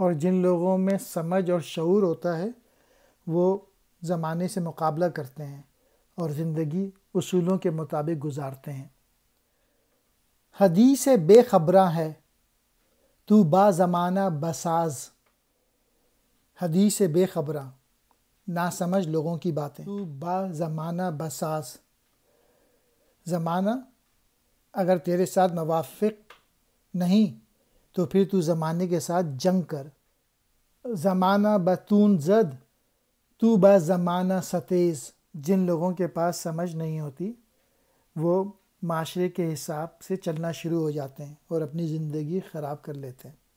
और जिन लोगों में समझ और शूर होता है वो ज़माने से मुकाबला करते हैं और ज़िंदगी उसूलों के मुताबिक गुजारते हैं हदीस बेखबरा है तू बाज़माना बसाज हदीस बेखबरा नासमझ लोगों की बातें तू बाज़माना बसाज ज़माना अगर तेरे साथ मवाफिक नहीं तो फिर तू ज़माने के साथ जंग कर ज़माना बतून जद तू ब ज़माना सतेज़ जिन लोगों के पास समझ नहीं होती वो माशरे के हिसाब से चलना शुरू हो जाते हैं और अपनी ज़िंदगी ख़राब कर लेते हैं